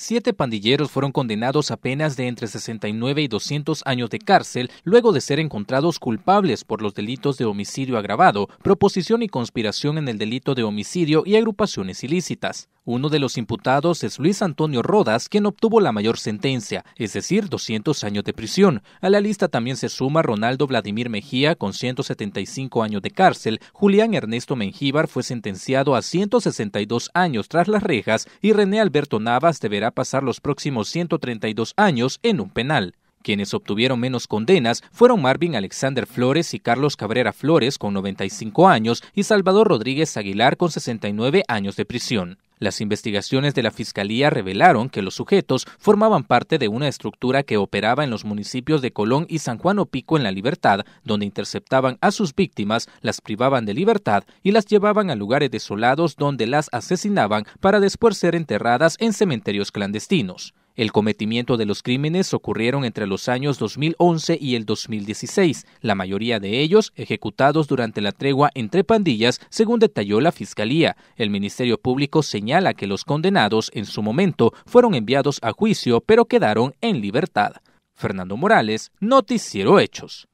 Siete pandilleros fueron condenados a penas de entre 69 y 200 años de cárcel luego de ser encontrados culpables por los delitos de homicidio agravado, proposición y conspiración en el delito de homicidio y agrupaciones ilícitas. Uno de los imputados es Luis Antonio Rodas, quien obtuvo la mayor sentencia, es decir, 200 años de prisión. A la lista también se suma Ronaldo Vladimir Mejía con 175 años de cárcel. Julián Ernesto Mengíbar fue sentenciado a 162 años tras las rejas y René Alberto Navas deberá pasar los próximos 132 años en un penal. Quienes obtuvieron menos condenas fueron Marvin Alexander Flores y Carlos Cabrera Flores con 95 años y Salvador Rodríguez Aguilar con 69 años de prisión. Las investigaciones de la Fiscalía revelaron que los sujetos formaban parte de una estructura que operaba en los municipios de Colón y San Juan Opico en La Libertad, donde interceptaban a sus víctimas, las privaban de libertad y las llevaban a lugares desolados donde las asesinaban para después ser enterradas en cementerios clandestinos. El cometimiento de los crímenes ocurrieron entre los años 2011 y el 2016, la mayoría de ellos ejecutados durante la tregua entre pandillas, según detalló la Fiscalía. El Ministerio Público señala que los condenados en su momento fueron enviados a juicio pero quedaron en libertad. Fernando Morales, Noticiero Hechos.